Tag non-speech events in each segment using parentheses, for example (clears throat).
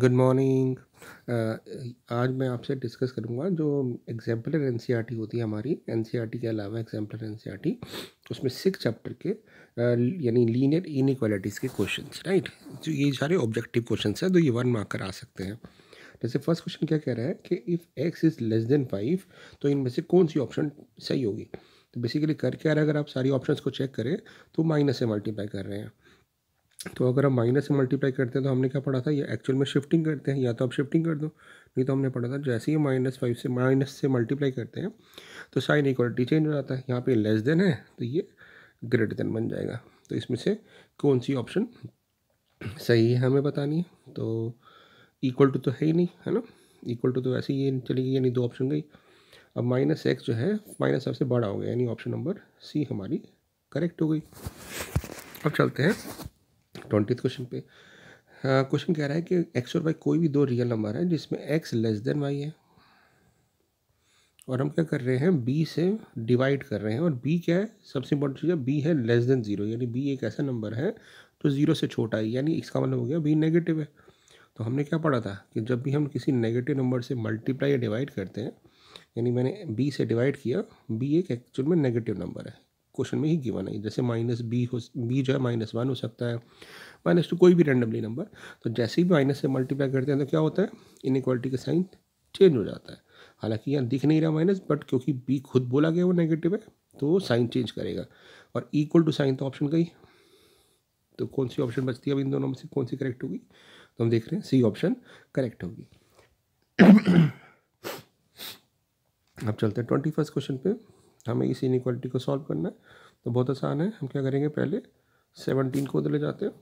good morning uh, आज मैं आपसे डिस्कस करूँगा जो एग्जाम्पलर एन e होती है हमारी एन e के अलावा एग्जाम्पलर एन e उसमें सिक्स चैप्टर के uh, यानी लीनियर इनक्वालिटीज़ के क्वेश्चन राइट जो ये सारे ऑब्जेक्टिव क्वेश्चन हैं तो ये वन मार्क कर आ सकते हैं जैसे फर्स्ट क्वेश्चन क्या कह रहा है कि if x is less than five तो इनमें से कौन सी ऑप्शन सही होगी तो बेसिकली करके आ रहा है अगर आप सारी ऑप्शंस को चेक करें तो माइनस से मल्टीप्लाई कर रहे हैं तो अगर हम माइनस से मल्टीप्लाई करते हैं तो हमने क्या पढ़ा था ये एक्चुअल में शिफ्टिंग करते हैं या तो आप शिफ्टिंग कर दो नहीं तो हमने पढ़ा था जैसे ही माइनस फाइव से माइनस से मल्टीप्लाई करते हैं तो साइन इक्वलिटी चेंज हो जाता है यहाँ पे लेस देन है तो ये ग्रेटर देन बन जाएगा तो इसमें से कौन सी ऑप्शन सही है हमें बतानी है तो इक्वल टू तो है ही नहीं है ना इक्वल टू तो वैसे ही ये चली गई यानी दो ऑप्शन गई अब माइनस एक्स जो है माइनस सबसे बड़ा हो गया यानी ऑप्शन नंबर सी हमारी करेक्ट हो गई अब चलते हैं ट्वेंटी क्वेश्चन पे क्वेश्चन हाँ, कह रहा है कि एक्स और वाई कोई भी दो रियल नंबर है जिसमें एक्स लेस देन वाई है और हम क्या कर रहे हैं बी से डिवाइड कर रहे हैं और बी क्या है सबसे इंपॉर्टेंट चीज़ है बी है लेस देन ज़ीरो यानी बी एक ऐसा नंबर है जो ज़ीरो से छोटा है यानी इसका मतलब हो गया बी नेगेटिव है तो हमने क्या पढ़ा था कि जब भी हम किसी नेगेटिव नंबर से मल्टीप्लाई या डिवाइड करते हैं यानी मैंने बी से डिवाइड किया बी एक एक्चुअल में नेगेटिव नंबर है क्वेश्चन में ही गिवन है जैसे माइनस बी हो बी जो है माइनस वन हो सकता है माइनस टू कोई भी रैंडमली नंबर तो जैसे ही माइनस से मल्टीप्लाई करते हैं तो क्या होता है इक्वालिटी का साइन चेंज हो जाता है हालांकि यहाँ दिख नहीं रहा माइनस बट क्योंकि बी खुद बोला गया वो नेगेटिव है तो वो साइन चेंज करेगा और इक्वल टू साइन तो ऑप्शन गई तो कौन सी ऑप्शन बचती है अब इन दोनों में से कौन सी करेक्ट होगी तो हम देख रहे हैं सी ऑप्शन करेक्ट होगी अब चलते हैं ट्वेंटी फर्स्ट क्वेश्चन पे हमें इसी इनक्वालिटी को सॉल्व करना है तो बहुत आसान है हम क्या करेंगे पहले सेवनटीन को उधर ले जाते हैं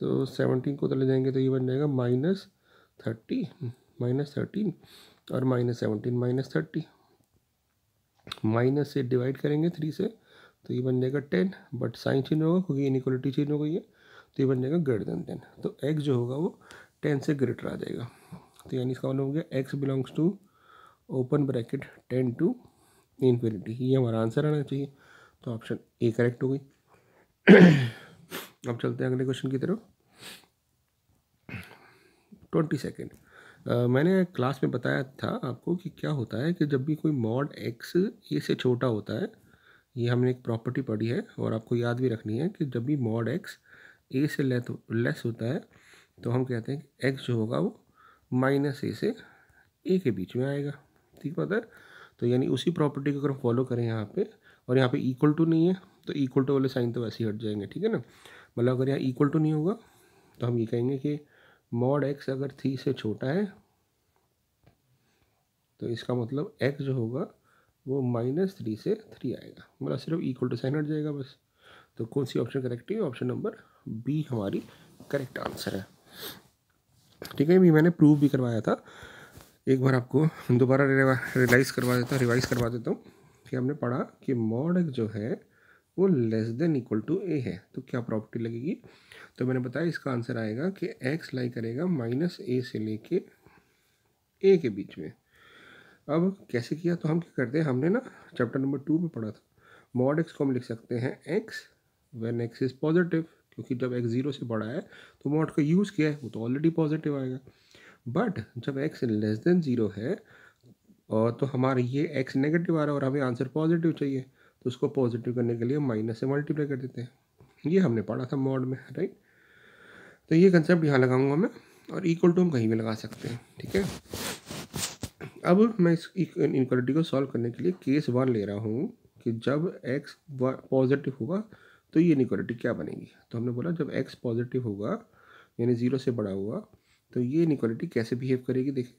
तो सेवनटीन को उधर ले जाएंगे तो ये बन जाएगा माइनस थर्टी माइनस थर्टीन और minus seventeen minus thirty minus से डिवाइड करेंगे थ्री से तो ये बन जाएगा टेन बट साइन चेंज होगा क्योंकि इनिक्वलिटी चेंज हो गई है तो ये बन जाएगा ग्रेटर देन टेन तो एक्स जो होगा वो टेन से ग्रेटर आ जाएगा तो यानी इसका मतलब हो गया x belongs to open bracket ten to infinity ये हमारा आंसर आना चाहिए तो ऑप्शन ए करेक्ट हो गई अब चलते हैं अगले क्वेश्चन की तरफ ट्वेंटी सेकेंड मैंने क्लास में बताया था आपको कि क्या होता है कि जब भी कोई मॉड एक्स ए से छोटा होता है ये हमने एक प्रॉपर्टी पढ़ी है और आपको याद भी रखनी है कि जब भी मॉड एक्स ए से लेस होता है तो हम कहते हैं कि एक्स जो होगा वो माइनस ए से ए के बीच में आएगा ठीक बात है तो यानी उसी प्रॉपर्टी को अगर हम फॉलो करें यहाँ पे और यहाँ पे इक्वल टू नहीं है तो इक्वल टू वाले साइन तो वैसे ही हट जाएंगे ठीक है ना मतलब अगर यहाँ इक्वल टू नहीं होगा तो हम ये कहेंगे कि मॉड एक्स अगर थ्री से छोटा है तो इसका मतलब एक्स जो होगा वो माइनस थ्री से थ्री आएगा मतलब सिर्फ इक्वल टू साइन हट जाएगा बस तो कौन सी ऑप्शन करेक्ट है ऑप्शन नंबर बी हमारी करेक्ट आंसर है ठीक है ये मैंने प्रूव भी करवाया था एक बार आपको दोबारा रिलाइज करवा देता हूँ रिवाइज करवा देता हूँ कि हमने पढ़ा कि मॉड जो है वो less than equal to A है तो क्या प्रॉपर्टी लगेगी तो मैंने बताया इसका आंसर आएगा कि एक्स लाई करेगा माइनस ए से लेके ए के बीच में अब कैसे किया तो हम क्या करते हैं हमने ना चैप्टर नंबर टू में पढ़ा था मॉड एक्स को हम लिख सकते हैं x when x is positive क्योंकि जब एक्स ज़ीरो से बड़ा है तो मॉड का यूज़ किया है वो तो ऑलरेडी पॉजिटिव आएगा बट जब एक्स लेस देन ज़ीरो है और तो हमारा ये एक्स नेगेटिव आ रहा है और हमें आंसर पॉजिटिव चाहिए तो उसको पॉजिटिव करने के लिए माइनस से मल्टीप्लाई कर देते हैं ये हमने पढ़ा था मॉड में राइट तो ये कंसेप्ट यहाँ लगाऊंगा मैं और इक्वल टू हम कहीं भी लगा सकते हैं ठीक है अब मैं इस इनक्वालिटी को सॉल्व करने के लिए केस वन ले रहा हूँ कि जब एक्स पॉजिटिव होगा तो ये इनक्वालिटी क्या बनेगी तो हमने बोला जब एक्स पॉजिटिव होगा यानी ज़ीरो से बड़ा हुआ तो ये इनक्वालिटी कैसे बिहेव करेगी देखिए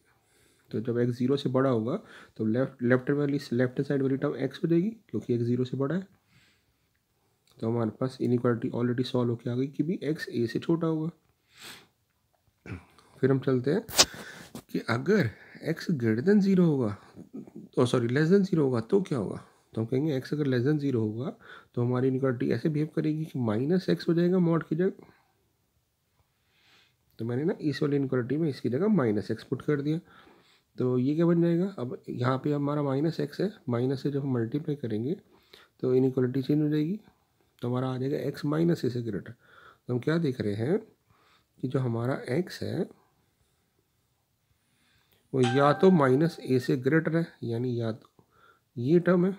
तो जब एक्स जीरो से बड़ा होगा तो लेफ्ट लेफ्ट वाली लेफ्ट साइड वाली टर्म एक्स हो जाएगी क्योंकि एक्स जीरो से बड़ा है तो हमारे पास इनक्वालिटी ऑलरेडी सॉल्व होकर आ गई कि भी एक्स ए से छोटा होगा फिर हम चलते हैं कि अगर एक्स ग्रेटर देन ज़ीरो होगा तो सॉरी लेस देन ज़ीरो होगा तो क्या होगा तो हम कहेंगे एक्स अगर लेस देन ज़ीरो होगा तो हमारी इनक्वालिटी ऐसे बिहेव करेगी कि माइनस एक्स हो जाएगा मॉड की जगह तो मैंने ना इस वाली इनक्वालिटी में इसकी जगह माइनस एक्स पुट कर दिया तो ये क्या बन जाएगा अब यहाँ पे हमारा माइनस एक्स है माइनस से जब हम मल्टीप्लाई करेंगे तो इन इक्वालिटी चेंज हो जाएगी तो हमारा आ जाएगा एक्स माइनस ए से ग्रेटर तो हम क्या देख रहे हैं कि जो हमारा एक्स है वो या तो माइनस ए से ग्रेटर है यानी या तो ये टर्म है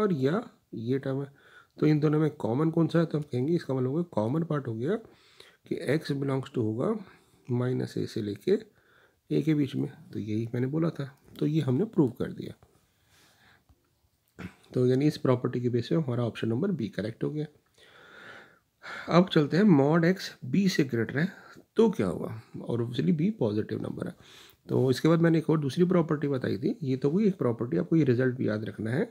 और या ये टर्म है तो इन दोनों में कॉमन कौन सा है तो हम कहेंगे इसका मतलब कॉमन पार्ट हो गया कि एक्स बिलोंग्स टू होगा माइनस ए से लेके ए के बीच में तो यही मैंने बोला था तो ये हमने प्रूव कर दिया तो यानी इस प्रॉपर्टी के बेस पे हमारा ऑप्शन नंबर बी करेक्ट हो गया अब चलते हैं मॉड एक्स बी से ग्रेटर है तो क्या हुआ और ऑब्वियसली बी पॉजिटिव नंबर है तो इसके बाद मैंने एक और दूसरी प्रॉपर्टी बताई थी ये तो कोई एक प्रॉपर्टी आपको ये रिजल्ट भी याद रखना है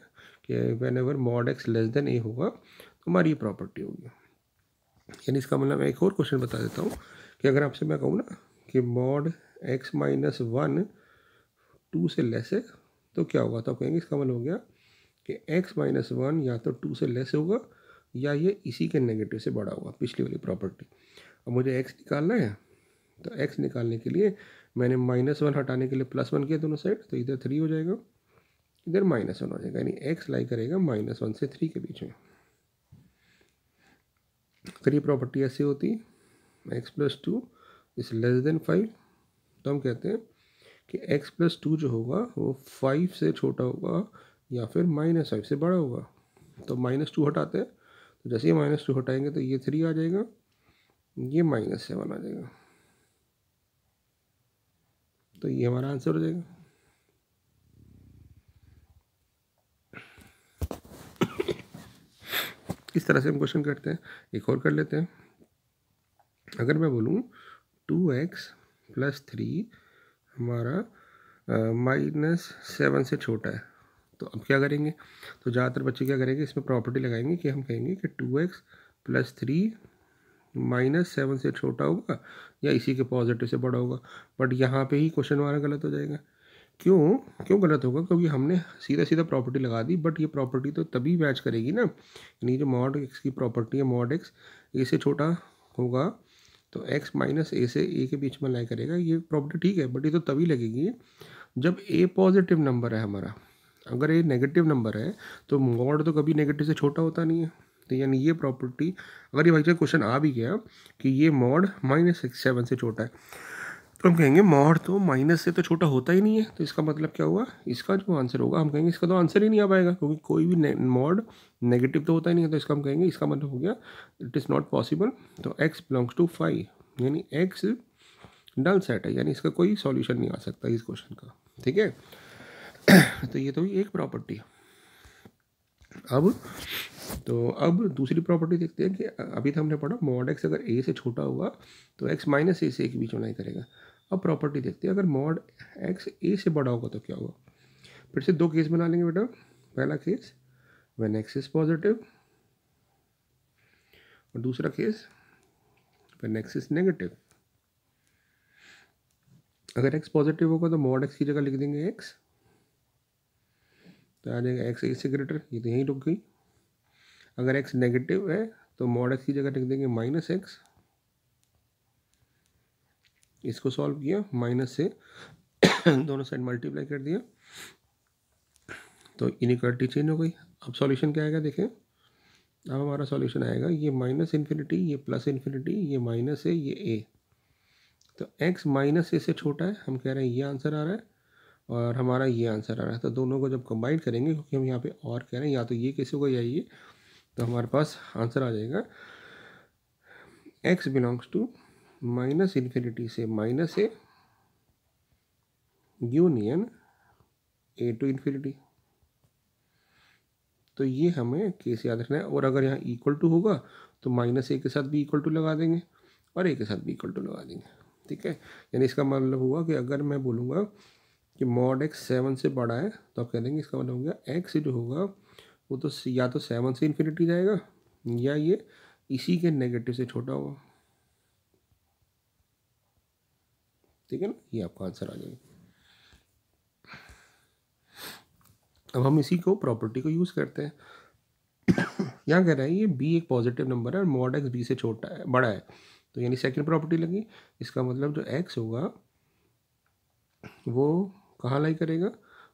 कि whenever mod x less than A होगा तो हमारी ये प्रॉपर्टी होगी यानी इसका मतलब मैं एक और क्वेश्चन बता देता हूँ कि अगर आपसे मैं कहूँ ना कि mod x minus one two से लेस है तो क्या होगा तो आप कहेंगे इसका मतलब हो गया कि एक्स माइनस वन या तो टू से लेस होगा या ये इसी के नेगेटिव से बड़ा होगा पिछली वाली प्रॉपर्टी अब मुझे एक्स निकालना है तो एक्स निकालने के लिए मैंने माइनस वन हटाने के लिए प्लस वन किया दोनों साइड तो इधर थ्री हो जाएगा इधर माइनस वन हो जाएगा यानी एक्स लाई करेगा माइनस वन से थ्री के बीच में ये प्रॉपर्टी ऐसी होती x plus two is less than five तो हम कहते हैं कि एक्स प्लस टू जो होगा वो फाइव से छोटा होगा या फिर माइनस फाइव से बड़ा होगा तो माइनस टू हटाते हैं तो जैसे ही माइनस टू हटाएंगे तो ये थ्री आ जाएगा ये माइनस सेवन आ जाएगा तो ये हमारा आंसर हो जाएगा इस तरह से हम क्वेश्चन करते हैं एक और कर लेते हैं अगर मैं बोलूँ टू एक्स प्लस थ्री हमारा माइनस सेवन से छोटा है तो अब क्या करेंगे तो ज़्यादातर बच्चे क्या करेंगे इसमें प्रॉपर्टी लगाएंगे कि हम कहेंगे कि two x plus three minus seven से छोटा होगा या इसी के पॉजिटिव से बड़ा होगा बट यहाँ पे ही क्वेश्चन हमारा गलत हो जाएगा क्यों क्यों गलत होगा क्योंकि हमने सीधा सीधा प्रॉपर्टी लगा दी बट ये प्रॉपर्टी तो तभी मैच करेगी ना यानी जो मॉड एक्स की प्रॉपर्टी है मॉड एक्स ए से छोटा होगा तो एक्स माइनस ए से ए के बीच में लाई करेगा ये प्रॉपर्टी ठीक है बट ये तो तभी लगेगी जब ए पॉजिटिव नंबर है हमारा अगर ए नेगेटिव नंबर है तो मॉड तो कभी नेगेटिव से छोटा होता नहीं है तो यानी ये प्रॉपर्टी अगर ये भाई क्वेश्चन आ भी गया कि ये मॉड माइनस सेवन से छोटा है तो हम कहेंगे मॉड तो माइनस से तो छोटा होता ही नहीं है तो इसका मतलब क्या हुआ इसका जो आंसर होगा हम कहेंगे इसका तो आंसर ही नहीं आ पाएगा क्योंकि कोई भी ने, नेगेटिव तो होता ही नहीं है तो इसका हम कहेंगे इसका मतलब हो गया इट इज़ नॉट पॉसिबल तो एक्स बिलोंग्स टू फाइव यानी एक्स डल सेट है यानी इसका कोई सॉल्यूशन नहीं आ सकता इस क्वेश्चन का ठीक है (coughs) तो ये तो एक प्रॉपर्टी है अब तो अब दूसरी प्रॉपर्टी देखते हैं कि अभी तो हमने पढ़ा मॉड एक्स अगर ए से छोटा हुआ तो एक्स माइनस ए से एक बीच में नहीं करेगा अब प्रॉपर्टी देखते हैं अगर मॉड एक्स ए से बड़ा होगा तो क्या होगा फिर से दो केस बना लेंगे बेटा पहला case when x is positive और दूसरा case when x is negative अगर एक्स पॉजिटिव होगा तो मॉड एक्स की जगह लिख देंगे एक्स तो आ जाएगा एक्स ए से ग्रेटर ये तो यहीं रुक गई अगर एक्स नेगेटिव है तो मॉड एक्स की जगह लिख देंगे माइनस एक्स इसको सॉल्व किया माइनस से (coughs) दोनों साइड मल्टीप्लाई कर दिया तो इनिक्वालिटी चेंज हो गई अब सॉल्यूशन क्या आएगा देखें अब हमारा सॉल्यूशन आएगा ये माइनस इन्फिनिटी ये प्लस इन्फिनिटी ये माइनस है ये ए तो एक्स माइनस ए से छोटा है हम कह रहे हैं ये आंसर आ रहा है और हमारा ये आंसर आ रहा है तो दोनों को जब कंबाइन करेंगे क्योंकि हम यहाँ पे और कह रहे हैं या तो ये किसी होगा या ये तो हमारे पास आंसर आ जाएगा x belongs to minus infinity से minus A union A to infinity तो ये हमें केस याद रखना है और अगर यहाँ इक्वल टू होगा तो माइनस ए के साथ भी इक्वल टू लगा देंगे और ए के साथ भी इक्वल टू लगा देंगे ठीक है यानी इसका मतलब हुआ कि अगर मैं बोलूँगा कि मॉड एक्स सेवन से बड़ा है तो आप कह देंगे इसका मतलब हो गया एक्स जो होगा वो तो या तो सेवन से इन्फिनिटी जाएगा या ये इसी के नेगेटिव से छोटा होगा ठीक है ना ये आपका आंसर आ जाएगा अब हम इसी को प्रॉपर्टी को यूज़ करते हैं यहाँ कह रहा है ये बी एक पॉजिटिव नंबर है और मॉड एक्स बी से छोटा है बड़ा है तो यानी सेकंड प्रॉपर्टी लगी इसका मतलब जो एक्स होगा वो कहाँ लाई करेगा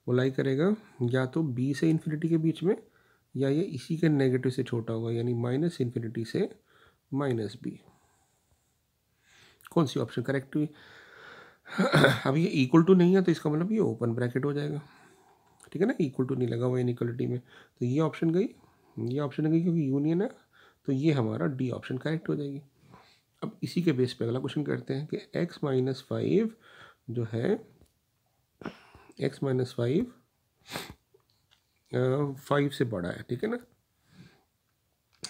वो लाई करेगा या तो बी से इन्फिनिटी के बीच में या ये इसी के नेगेटिव से छोटा होगा यानी माइनस इन्फिनिटी से माइनस बी कौन सी ऑप्शन करेक्ट हुई (clears throat) अब ये इक्वल टू नहीं है तो इसका मतलब ये ओपन ब्रैकेट हो जाएगा ठीक है ना इक्वल टू नहीं लगा हुआ इन इक्वलिटी में तो ये ऑप्शन गई ये ऑप्शन गई क्योंकि यूनियन है तो ये हमारा डी ऑप्शन करेक्ट हो जाएगी अब इसी के बेस पे अगला क्वेश्चन करते हैं कि एक्स माइनस फाइव जो है एक्स माइनस फाइव फाइव से बड़ा है ठीक है ना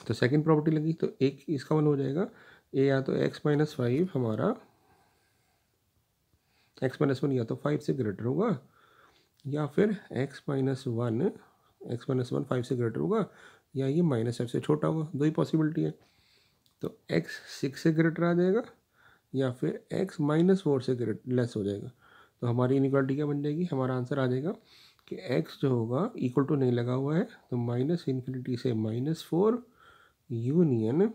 तो सेकंड प्रॉपर्टी लगी तो एक इसका वन हो जाएगा ए या तो एक्स माइनस फाइव हमारा एक्स माइनस वन या तो फाइव से ग्रेटर होगा या फिर x minus one x minus one five से ग्रेटर होगा या ये माइनस एफ से छोटा होगा दो ही पॉसिबिलिटी है तो एक्स सिक्स से ग्रेटर आ जाएगा या फिर एक्स माइनस फोर से ग्रेट लेस हो जाएगा तो हमारी इनिक्वालिटी क्या बन जाएगी हमारा आंसर आ जाएगा कि एक्स जो होगा इक्वल टू नहीं लगा हुआ है तो माइनस इन्फिनिटी से minus four union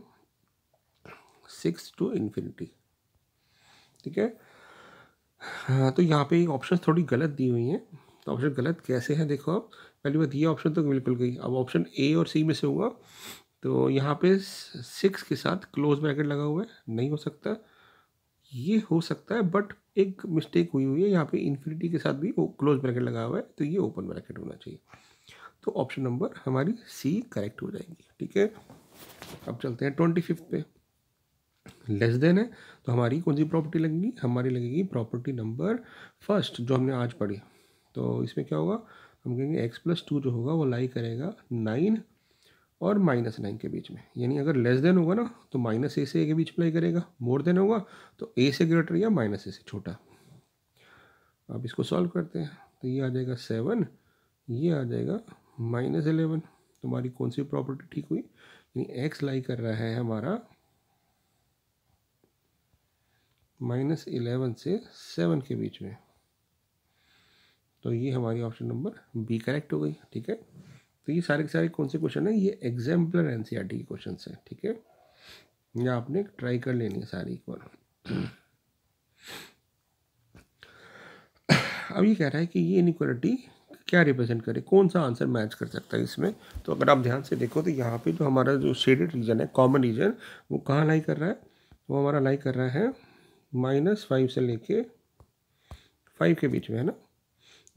six to infinity ठीक है हाँ तो यहाँ पे ऑप्शन थोड़ी गलत दी हुई हैं तो ऑप्शन गलत कैसे हैं देखो आप पहली बात ये ऑप्शन तो बिल्कुल गई अब ऑप्शन ए और सी में से होगा तो यहाँ पे सिक्स के साथ क्लोज ब्रैकेट लगा हुआ है नहीं हो सकता ये हो सकता है बट एक मिस्टेक हुई हुई है यहाँ पे इन्फिनिटी के साथ भी वो क्लोज ब्रैकेट लगा हुआ है तो ये ओपन ब्रैकेट होना चाहिए तो ऑप्शन नंबर हमारी सी करेक्ट हो जाएगी ठीक है अब चलते हैं ट्वेंटी फिफ्थ पे लेस देन है तो हमारी कौन सी प्रॉपर्टी लगेगी हमारी लगेगी प्रॉपर्टी नंबर फर्स्ट जो हमने आज पढ़ी तो इसमें क्या होगा हम कहेंगे एक्स प्लस टू जो होगा वो लाई करेगा नाइन और माइनस नाइन के बीच में यानी अगर लेस देन होगा ना तो माइनस ए से ए के बीच में लाई करेगा मोर देन होगा तो ए से ग्रेटर या माइनस ए से छोटा अब इसको सॉल्व करते हैं तो ये आ जाएगा सेवन ये आ जाएगा माइनस एलेवन तुम्हारी कौन सी प्रॉपर्टी ठीक हुई यानी एक्स लाई कर रहा है हमारा माइनस इलेवन से सेवन के बीच में तो ये हमारी ऑप्शन नंबर बी करेक्ट हो गई ठीक है तो ये सारे के सारे कौन से क्वेश्चन है ये exemplar N C R T के क्वेश्चन है ठीक है या आपने ट्राई कर लेनी है सारी एक बार अब ये कह रहा है कि ये इनिक्वालिटी क्या रिप्रेजेंट करे कौन सा आंसर मैच कर सकता है इसमें तो अगर आप ध्यान से देखो तो यहाँ पे जो हमारा जो शेडेड रीजन है कॉमन रीजन वो कहाँ लाई कर रहा है वो हमारा लाई कर रहा है माइनस फाइव से लेके फाइव के बीच में है ना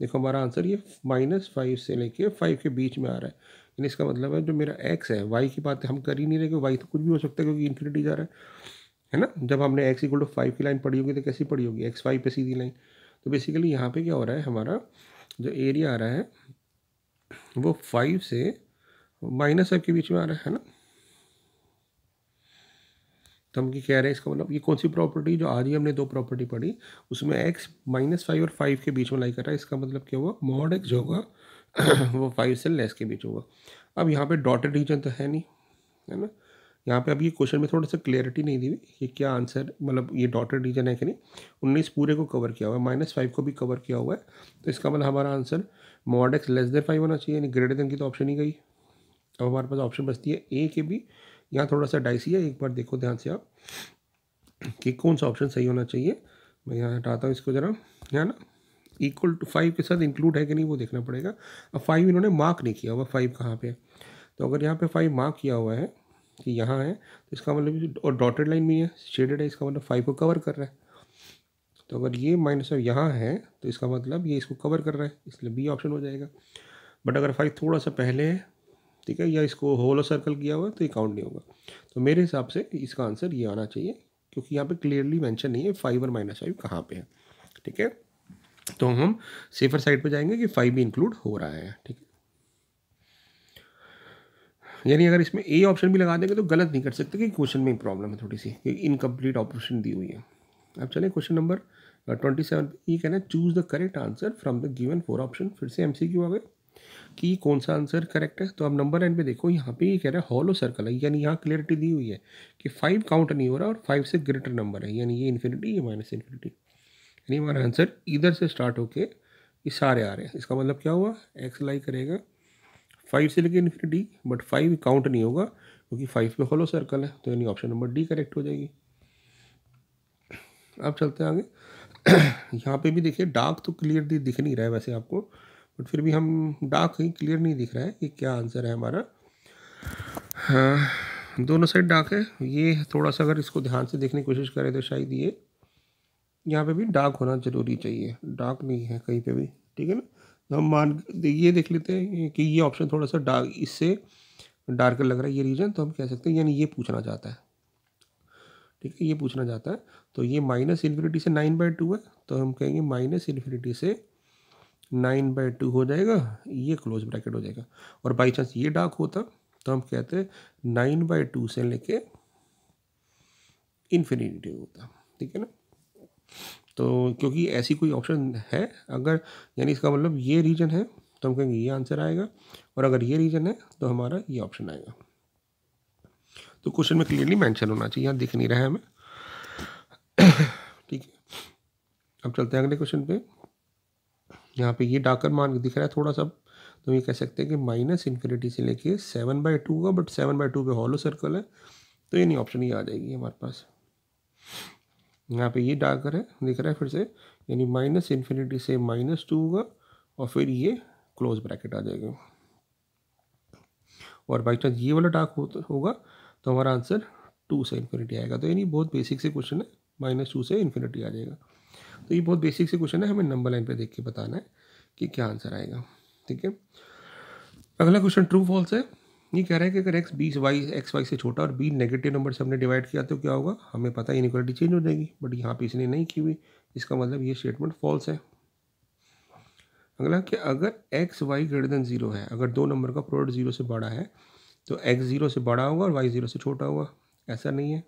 देखो हमारा आंसर ये माइनस फाइव से लेके फाइव के बीच में आ रहा है यानी इसका मतलब है जो मेरा एक्स है वाई की बात हम कर ही नहीं रहे क्योंकि वाई तो कुछ भी हो सकता है क्योंकि इन्फिनिटी जा रहा है है ना जब हमने एक्स इक्वल टू फाइव की लाइन पढ़ी होगी तो कैसी पढ़ी होगी एक्स फाइव पे सीधी लाइन तो बेसिकली यहाँ पे क्या हो रहा है हमारा जो एरिया आ रहा है वो फाइव से माइनस फाइव के बीच में आ रहा है ना तो हम ये कह रहे हैं इसका मतलब ये कौन सी प्रॉपर्टी जो आज ही हमने दो प्रॉपर्टी पढ़ी उसमें एक्स माइनस फाइव और फाइव के बीच में लाई कर रहा है इसका मतलब क्या हुआ मॉड एक्स जो होगा वो फाइव से लेस के बीच होगा अब यहाँ पे डॉटेड रीजन तो है नहीं है ना यहाँ पे अब ये क्वेश्चन में थोड़ा सा क्लियरिटी नहीं दी हुई कि क्या आंसर मतलब ये डॉटेड रीजन है कि नहीं उन्होंने इस पूरे को कवर किया हुआ है माइनस फाइव को भी कवर किया हुआ है तो इसका मतलब हमारा answer mod x less than five होना चाहिए यानी ग्रेटर देन की तो ऑप्शन ही गई अब हमारे पास ऑप्शन बचती है ए के बी यहाँ थोड़ा सा डाइसी है एक बार देखो ध्यान से आप कि कौन सा ऑप्शन सही होना चाहिए मैं यहाँ हटाता हूँ इसको ज़रा है ना इक्वल टू फाइव के साथ इंक्लूड है कि नहीं वो देखना पड़ेगा अब फाइव इन्होंने मार्क नहीं किया हुआ फाइव कहाँ पे तो अगर यहाँ पे फाइव मार्क किया हुआ है कि यहाँ है तो इसका मतलब और डॉटेड लाइन भी है शेडेड है इसका मतलब फाइव को कवर कर रहा है तो अगर ये माइनस ऑफ यहाँ है तो इसका मतलब ये इसको कवर कर रहा है इसलिए बी ऑप्शन हो जाएगा बट अगर फाइव थोड़ा सा पहले है ठीक है या इसको होलो सर्कल किया हुआ तो ये काउंट नहीं होगा तो मेरे हिसाब से इसका आंसर ये आना चाहिए क्योंकि यहाँ पे क्लियरली मेंशन नहीं है फाइव और माइनस फाइव कहाँ पर है ठीक है तो हम सेफर साइड पे जाएंगे कि फाइव भी इंक्लूड हो रहा है ठीक है यानी अगर इसमें ए ऑप्शन भी लगा देंगे तो गलत नहीं कर सकते कि क्वेश्चन में प्रॉब्लम है थोड़ी सी इनकम्प्लीट ऑप्शन दी हुई है अब चलें क्वेश्चन नंबर ट्वेंटी सेवन ये कहना choose the correct answer from the given four option फिर से एम सी क्यू आ गए कि कौन सा आंसर करेक्ट है तो आप नंबर एन पे देखो यहाँ पे ये कह रहा है हॉलो सर्कल है यानी यहाँ क्लियरिटी दी हुई है कि फाइव काउंट नहीं हो रहा और फाइव से ग्रेटर नंबर है यानी ये इन्फिनिटी ये माइनस इन्फिनिटी यानी हमारा आंसर इधर से स्टार्ट होके ये सारे आ रहे हैं इसका मतलब क्या हुआ एक्स लाई करेगा फाइव से लेके इन्फिनिटी बट फाइव काउंट नहीं होगा क्योंकि फाइव पे हॉलो सर्कल है तो यानी ऑप्शन नंबर डी करेक्ट हो जाएगी अब चलते हैं आगे (coughs) यहाँ पे भी देखिए डार्क तो क्लियर दिख नहीं रहा है वैसे आपको बट फिर भी हम डार्क कहीं क्लियर नहीं दिख रहा है कि क्या आंसर है हमारा हाँ, दोनों साइड डार्क है ये थोड़ा सा अगर इसको ध्यान से देखने की कोशिश करें तो शायद ये यहाँ पे भी डार्क होना ज़रूरी चाहिए डार्क नहीं है कहीं पे भी ठीक है ना तो हम मान ये देख लेते हैं कि ये ऑप्शन थोड़ा सा डार्क इससे डार्कर लग रहा है ये रीजन तो हम कह सकते हैं यानी ये पूछना चाहता है ठीक है ये पूछना चाहता है तो ये माइनस इन्फिनिटी से नाइन बाई टू है तो हम कहेंगे माइनस इन्फिनिटी से नाइन बाई टू हो जाएगा ये क्लोज ब्रैकेट हो जाएगा और बाई चांस ये डार्क होता तो हम कहते हैं नाइन बाई टू से लेके इन्फिनिटी होता ठीक है ना तो क्योंकि ऐसी कोई ऑप्शन है अगर यानी इसका मतलब ये रीजन है तो हम कहेंगे ये आंसर आएगा और अगर ये रीजन है तो हमारा ये ऑप्शन आएगा तो क्वेश्चन में क्लियरली मैंशन होना चाहिए यहाँ दिख नहीं रहा है हमें ठीक है अब चलते हैं अगले क्वेश्चन पे यहाँ पे ये डाकर मान दिख रहा है थोड़ा सा तो ये कह सकते हैं कि माइनस इन्फिनिटी से लेके सेवन बाई टू का बट सेवन बाई टू पर हॉलो सर्कल है तो ये नहीं ऑप्शन ये आ जाएगी हमारे पास यहाँ पे ये डाकर है दिख रहा है फिर से यानी माइनस इन्फिनिटी से माइनस टू होगा और फिर ये क्लोज ब्रैकेट आ जाएगा और बाई चांस ये वाला डाक हो, होगा तो हमारा आंसर टू से इन्फिनिटी आएगा तो यानी बहुत बेसिक से क्वेश्चन है माइनस टू से इन्फिनिटी आ जाएगा तो ये बहुत बेसिक से क्वेश्चन है हमें नंबर लाइन पे देख के बताना है कि क्या आंसर आएगा ठीक है अगला क्वेश्चन ट्रू फॉल्स है ये कह रहा है कि अगर एक्स बीस वाई एक्स वाई से छोटा और बी नेगेटिव नंबर से हमने डिवाइड किया तो क्या होगा हमें पता है इनक्वालिटी चेंज हो जाएगी बट यहाँ पे इसने नहीं की हुई इसका मतलब ये स्टेटमेंट फॉल्स है अगला कि अगर x y greater than zero है अगर दो नंबर का प्रोडक्ट जीरो से बड़ा है तो एक्स जीरो से बड़ा होगा और वाई जीरो से छोटा होगा ऐसा नहीं है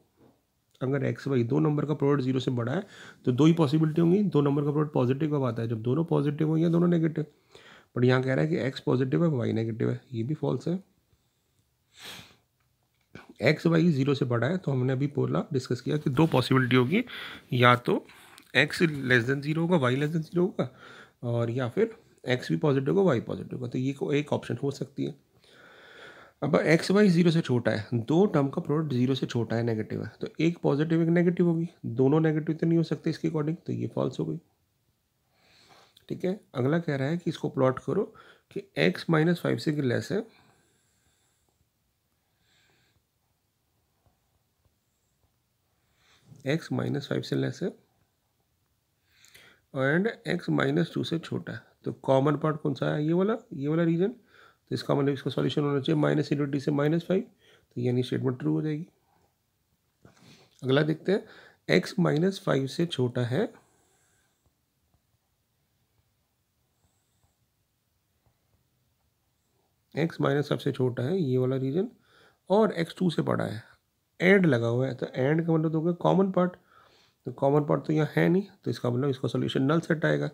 अगर एक्स वाई दो नंबर का प्रोडक्ट जीरो से बड़ा है तो दो ही पॉसिबिलिटी होंगी दो नंबर का प्रोडक्ट पॉजिटिव कब आता है जब दोनों पॉजिटिव हो या दोनों नेगेटिव बट यहाँ कह रहा है कि एक्स पॉजिटिव है वाई नेगेटिव है ये भी फॉल्स है एक्स वाई जीरो से बड़ा है तो हमने अभी बोला डिस्कस किया कि दो पॉसिबिलिटी होगी या तो एक्स लेस देन जीरो होगा वाई लेस देन जीरो होगा और या फिर एक्स भी पॉजिटिव होगा वाई पॉजिटिव होगा तो ये को एक ऑप्शन हो सकती है अब एक्स वाई जीरो से छोटा है दो टर्म का प्रोडक्ट जीरो से छोटा है नेगेटिव है तो एक पॉजिटिव एक नेगेटिव होगी दोनों नेगेटिव तो नहीं हो सकते इसके अकॉर्डिंग तो ये फॉल्स हो गई ठीक है अगला कह रहा है कि इसको प्लॉट करो कि एक्स माइनस फाइव से लेस है एक्स माइनस फाइव से लेस है एंड एक्स माइनस टू से छोटा है तो कॉमन पार्ट कौन सा है ये वाला ये वाला रीजन तो इसका मतलब इसका सॉल्यूशन होना चाहिए माइनस इंटू डी से माइनस फाइव तो यानी स्टेटमेंट ट्रू हो जाएगी अगला देखते हैं एक्स माइनस फाइव से छोटा है एक्स माइनस से छोटा है ये वाला रीजन और एक्स टू से बड़ा है एंड लगा हुआ है तो एंड का मतलब होगा कॉमन पार्ट तो कॉमन पार्ट तो, तो यहाँ है नहीं तो इसका मतलब इसका सोल्यूशन नल सेट आएगा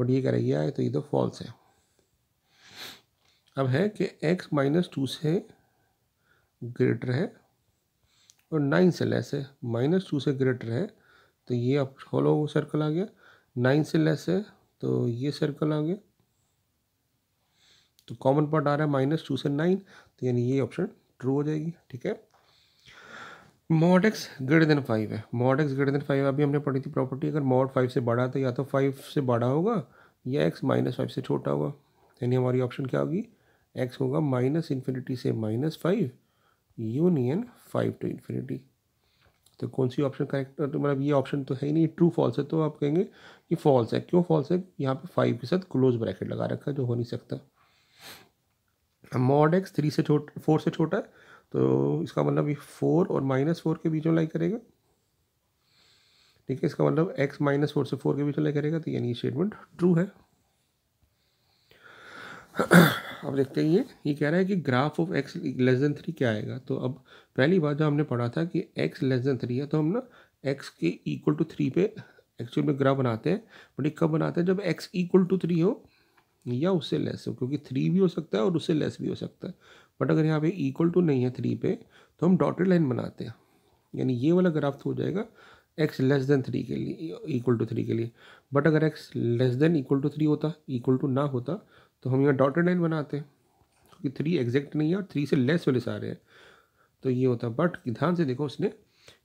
बट ये कह रही है तो ये तो फॉल्स है अब है कि x माइनस टू से ग्रेटर है और नाइन से लेस है माइनस टू से ग्रेटर है तो ये अब होलो सर्कल आ गया नाइन से लेस है तो ये सर्कल आ गया तो कॉमन पार्ट आ रहा है माइनस टू से नाइन तो यानी ये ऑप्शन ट्रू हो जाएगी ठीक है mod x greater than five है mod x greater than five अभी हमने पढ़ी थी प्रॉपर्टी अगर मॉड फाइव से बड़ा तो या तो फाइव से बड़ा होगा या एक्स माइनस फाइव से छोटा होगा यानी हमारी ऑप्शन क्या होगी एक्स होगा माइनस इन्फिनिटी से minus five union five to infinity तो कौन सी ऑप्शन करेक्ट तो मतलब ये ऑप्शन तो है ही नहीं ट्रू फॉल्स है तो आप कहेंगे कि फॉल्स है क्यों फॉल्स है यहाँ पे फाइव के साथ क्लोज ब्रैकेट लगा रखा है जो हो नहीं सकता मॉड एक्स थ्री से छोट फोर से छोटा है तो इसका मतलब ये फोर और माइनस फोर के बीच में लाई करेगा ठीक है इसका मतलब एक्स माइनस फोर से फोर के बीच में लाई करेगा तो यानी स्टेटमेंट ट्रू है अब देखते हैं ये ये कह रहा है कि graph of x less than three क्या आएगा तो अब पहली बात जो हमने पढ़ा था कि एक्स लेस देन थ्री है तो हम ना एक्स के इक्वल टू थ्री पे एक्चुअल में ग्राफ बनाते हैं बट ये कब बनाते हैं जब एक्स इक्वल टू थ्री हो या उससे लेस हो क्योंकि थ्री भी हो सकता है और उससे लेस भी हो सकता है बट अगर यहाँ पे इक्वल टू नहीं है थ्री पे तो हम डॉटेड लाइन बनाते हैं यानी ये वाला ग्राफ तो हो जाएगा एक्स लेस देन थ्री के लिए इक्वल टू थ्री के लिए बट अगर x less than equal to three होता इक्वल टू ना होता तो हम यहाँ डॉटेड लाइन बनाते हैं क्योंकि थ्री एग्जैक्ट नहीं है और थ्री से लेस वाले सारे हैं तो ये होता है बट ध्यान से देखो उसने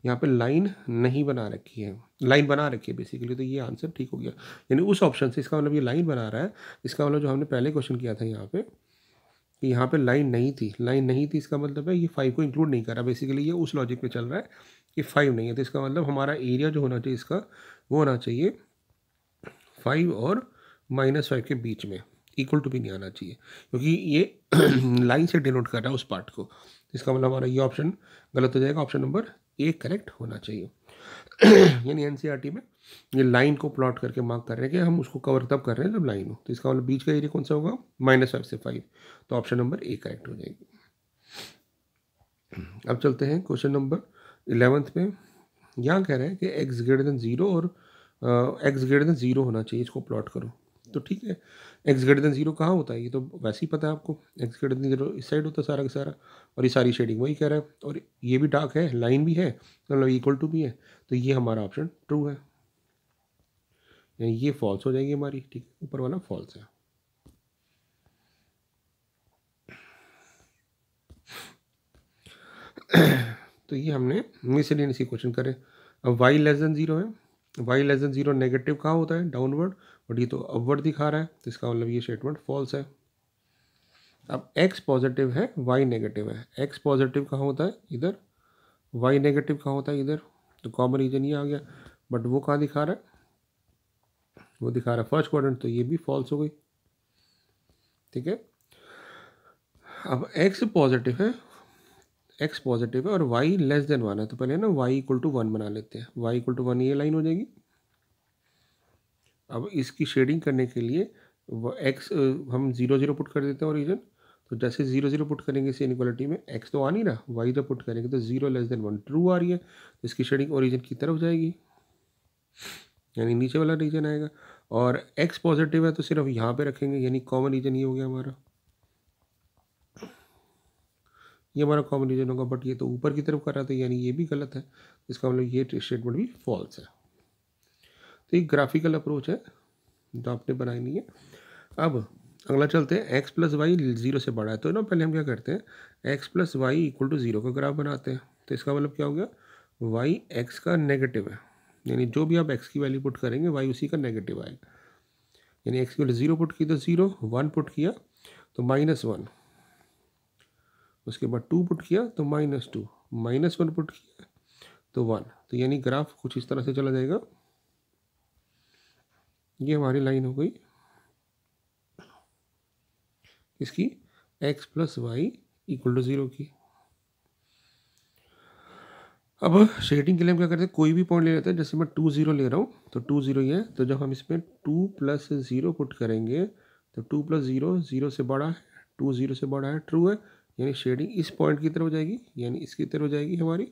यहाँ पे लाइन नहीं बना रखी है लाइन बना रखी है बेसिकली तो ये आंसर ठीक हो गया यानी उस ऑप्शन से इसका मतलब ये लाइन बना रहा है इसका मतलब जो हमने पहले क्वेश्चन किया था यहाँ पे कि यहाँ पे लाइन नहीं थी लाइन नहीं थी इसका मतलब है ये फाइव को इंक्लूड नहीं कर रहा बेसिकली ये उस लॉजिक पे चल रहा है कि फाइव नहीं है तो इसका मतलब हमारा एरिया जो होना चाहिए इसका वो होना चाहिए फाइव और माइनस फाइव के बीच में इक्वल टू भी नहीं आना चाहिए क्योंकि ये लाइन (clears throat) से डिनोट कर रहा है उस पार्ट को इसका मतलब हमारा ये ऑप्शन गलत हो जाएगा ऑप्शन नंबर ए करेक्ट होना चाहिए (clears throat) यानी एनसीईआरटी e में ये लाइन को प्लॉट करके मार्क कर रहे हैं कि हम उसको कवर तब कर रहे हैं जब लाइन हो तो इसका मतलब बीच का एरिया कौन सा होगा माइनस फाइव से फाइव तो ऑप्शन नंबर ए करेक्ट हो जाएगी अब चलते हैं क्वेश्चन नंबर इलेवंथ में यहाँ कह रहे हैं कि एक्स ग्रेटर देन ज़ीरो और एक्स ग्रेटर देन ज़ीरो होना चाहिए इसको प्लॉट करो तो ठीक है एक्स ग्रेटर देन जीरो कहाँ होता है ये तो वैसे ही पता है आपको एक्स ग्रेटर देन जीरो इस साइड होता है सारा का सारा और ये सारी शेडिंग वही कह रहा है और ये भी डार्क है लाइन भी है मतलब इक्वल टू भी है तो ये हमारा ऑप्शन ट्रू है यानी ये फॉल्स हो जाएगी हमारी ठीक है ऊपर वाला फॉल्स है तो ये हमने मिसलिनियस क्वेश्चन करें अब वाई लेस देन ज़ीरो है y less than zero negative कहाँ होता है डाउनवर्ड बट ये तो अपवर्ड दिखा रहा है तो इसका मतलब ये स्टेटमेंट फॉल्स है अब एक्स पॉजिटिव है वाई नेगेटिव है एक्स पॉजिटिव कहाँ होता है इधर वाई नेगेटिव कहाँ होता है इधर तो कॉमन रीजन ये आ गया बट वो कहाँ दिखा रहा है वो दिखा रहा है फर्स्ट क्वाड्रेंट तो ये भी फॉल्स हो गई ठीक है अब एक्स पॉजिटिव है एक्स पॉजिटिव है और वाई लेस देन वन है तो पहले ना वाई इक्वल टू वन बना लेते हैं वाई इक्वल टू वन ये लाइन हो जाएगी अब इसकी शेडिंग करने के लिए एक्स हम जीरो जीरो पुट कर देते हैं ओरिजन तो जैसे जीरो जीरो पुट करेंगे इसी इनक्वालिटी में एक्स तो आ नहीं रहा वाई तो पुट करेंगे तो zero less than one true आ रही है तो इसकी शेडिंग ओरिजन की तरफ जाएगी यानी नीचे वाला रीजन आएगा और एक्स पॉजिटिव है तो सिर्फ यहाँ पे रखेंगे यानी कॉमन रीजन ये हो गया हमारा ये हमारा कॉमन रीजन होगा बट ये तो ऊपर की तरफ कर रहा था यानी ये भी गलत है इसका मतलब ये स्टेटमेंट भी फॉल्स है तो ये ग्राफिकल अप्रोच है जो आपने बनाई नहीं है अब अगला चलते हैं एक्स प्लस वाई ज़ीरो से बड़ा है तो ना पहले हम क्या करते हैं x plus y equal to zero का ग्राफ बनाते हैं तो इसका मतलब क्या हो गया वाई एक्स का नेगेटिव है यानी जो भी आप एक्स की वैल्यू पुट करेंगे वाई उसी का नेगेटिव आएगा यानी एक्स इक्वल ज़ीरो पुट की तो ज़ीरो वन पुट किया तो माइनस वन उसके बाद टू पुट किया तो minus two minus one put किया तो वन तो यानी ग्राफ कुछ इस तरह से चला जाएगा ये हमारी लाइन हो गई इसकी x plus y equal to zero की अब शेडिंग के लिए हम क्या करते हैं कोई भी पॉइंट ले लेते हैं जैसे मैं टू ज़ीरो ले रहा हूँ तो टू ज़ीरो ये तो जब हम इसमें टू प्लस ज़ीरो पुट करेंगे तो टू प्लस ज़ीरो ज़ीरो से बड़ा है टू ज़ीरो से बड़ा है ट्रू है यानी शेडिंग इस पॉइंट की तरफ हो जाएगी यानी इसकी तरफ हो जाएगी हमारी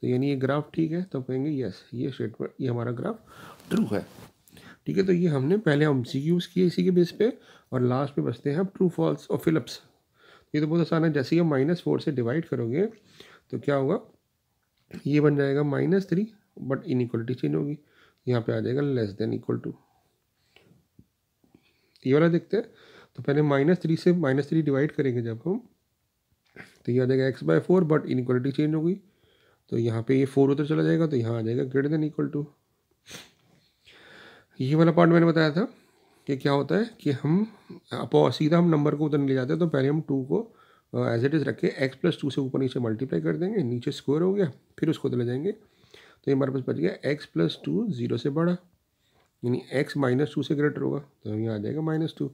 तो यानी ये ग्राफ ठीक है तो कहेंगे यस ये शेड ये हमारा ग्राफ ट्रू है ठीक है तो ये हमने पहले हम सी यूज़ किए इसी के बेस पे और लास्ट में बचते हैं हम ट्रू फॉल्स और फिलअप्स ये तो बहुत आसान है जैसे ही हम माइनस फोर से डिवाइड करोगे तो क्या होगा ये बन जाएगा minus three but inequality change होगी यहाँ पे आ जाएगा लेस देन इक्वल टू ये वाला देखते हैं तो पहले माइनस थ्री से माइनस थ्री डिवाइड करेंगे जब हम तो ये आ जाएगा x by four but inequality change होगी तो यहाँ पे ये फोर उधर चला जाएगा तो यहाँ आ जाएगा ग्रेटर देन इक्वल टू ये वाला पार्ट मैंने बताया था कि क्या होता है कि हम अपो सीधा हम नंबर को उधर ले जाते हैं तो पहले हम टू को एज इट इज़ रख के एक्स प्लस टू से ऊपर नीचे मल्टीप्लाई कर देंगे नीचे स्क्वायर हो गया फिर उसको ले जाएंगे तो ये हमारे पास बच गया एक्स प्लस टू ज़ीरो से बड़ा यानी एक्स माइनस टू से ग्रेटर होगा तो यहाँ आ जाएगा माइनस टू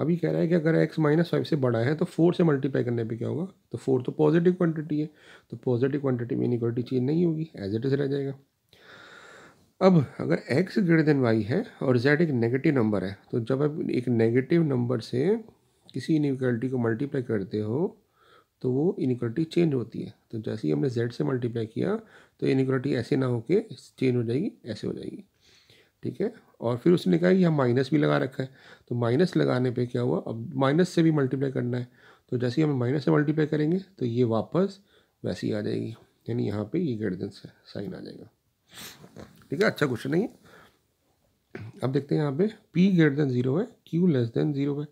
अभी कह रहा है कि अगर एक्स माइनस फाइव से बड़ा है तो फोर से मल्टीप्लाई करने पे क्या होगा तो फोर तो पॉजिटिव क्वांटिटी है तो पॉजिटिव क्वांटिटी में इनिक्वालिटी चेंज नहीं होगी एज इट इज़ रह जाएगा अब अगर x ग्रेटर देन वाई है और z एक नेगेटिव नंबर है तो जब आप एक नेगेटिव नंबर से किसी इनिक्वलिटी को मल्टीप्लाई करते हो तो वो इनिक्वलिटी चेंज होती है तो जैसे ही हमने z से मल्टीप्लाई किया तो इनिक्वलिटी ऐसे ना होके चेंज हो जाएगी ऐसे हो जाएगी ठीक है और फिर उसने कहा कि यहाँ माइनस भी लगा रखा है तो माइनस लगाने पर क्या हुआ अब माइनस से भी मल्टीप्लाई करना है तो जैसे ही हम माइनस से मल्टीप्लाई करेंगे तो ये वापस वैसी आ जाएगी यानी यहाँ पर ये देन साइन आ जाएगा ठीक है अच्छा क्वेश्चन नहीं है अब देखते हैं यहाँ पे p ग्रेटर देन जीरो है q लेस देन जीरो है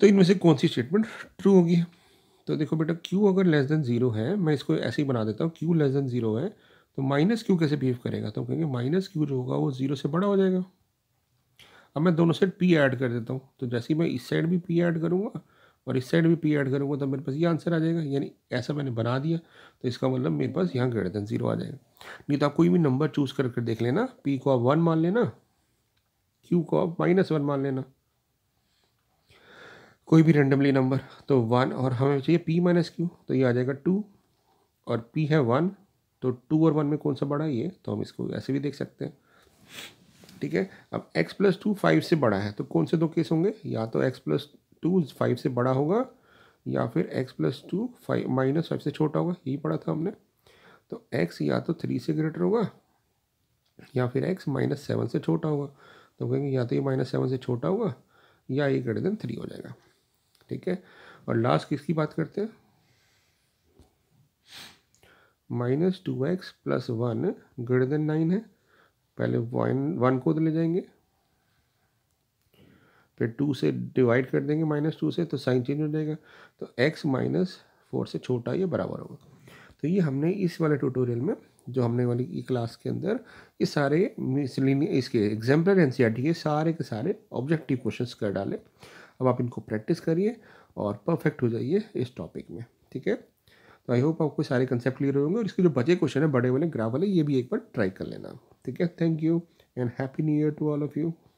तो इनमें से कौन सी स्टेटमेंट ट्रू होगी तो देखो बेटा q अगर लेस देन जीरो है मैं इसको ऐसे ही बना देता हूँ q लेस देन जीरो है तो माइनस क्यू कैसे बिहेव करेगा तो कहेंगे माइनस क्यू जो होगा वो जीरो से बड़ा हो जाएगा अब मैं दोनों साइड पी ऐड कर देता हूँ तो जैसे ही मैं इस साइड भी पी ऐड करूँगा और इस साइड भी पी ऐड करूँगा तो मेरे पास ये आंसर आ जाएगा यानी ऐसा मैंने बना दिया तो इसका मतलब मेरे पास यहाँ ग्रेटर देन ज़ीरो आ जाएगा नहीं तो आप कोई भी नंबर चूज़ कर कर देख लेना पी को आप वन मान लेना क्यू को आप माइनस वन मान लेना कोई भी रेंडमली नंबर तो वन और हमें चाहिए पी माइनस क्यू तो ये आ जाएगा टू और पी है वन तो टू और वन में कौन सा बड़ा ये तो हम इसको ऐसे भी देख सकते हैं ठीक है अब x प्लस टू फाइव से बड़ा है तो कौन से दो केस होंगे या तो x प्लस टू फाइव से बड़ा होगा या फिर x plus two five minus five से छोटा होगा यही पढ़ा था हमने तो एक्स या तो थ्री से ग्रेटर होगा या फिर एक्स माइनस सेवन से छोटा होगा तो कहेंगे या तो ये माइनस सेवन से छोटा होगा या ये ग्रेटर देन थ्री हो जाएगा ठीक है और लास्ट किसकी बात करते हैं minus two x plus one greater than nine है पहले वन वन को तो ले जाएंगे फिर टू से डिवाइड कर देंगे माइनस टू से तो साइन चेंज हो जाएगा तो एक्स माइनस फोर से छोटा या बराबर होगा तो ये हमने इस वाले ट्यूटोरियल में जो हमने वाली की क्लास के अंदर ये सारे इसके example N C R T के सारे के सारे ऑब्जेक्टिव क्वेश्चन कर डाले अब आप इनको प्रैक्टिस करिए और परफेक्ट हो जाइए इस टॉपिक में ठीक है तो आई होप आपको सारे कंसेप्ट क्लियर होंगे और इसके जो बचे क्वेश्चन है बड़े वाले ग्राफ वाले ये भी एक बार ट्राई कर लेना ठीक है thank you and happy new year to all of you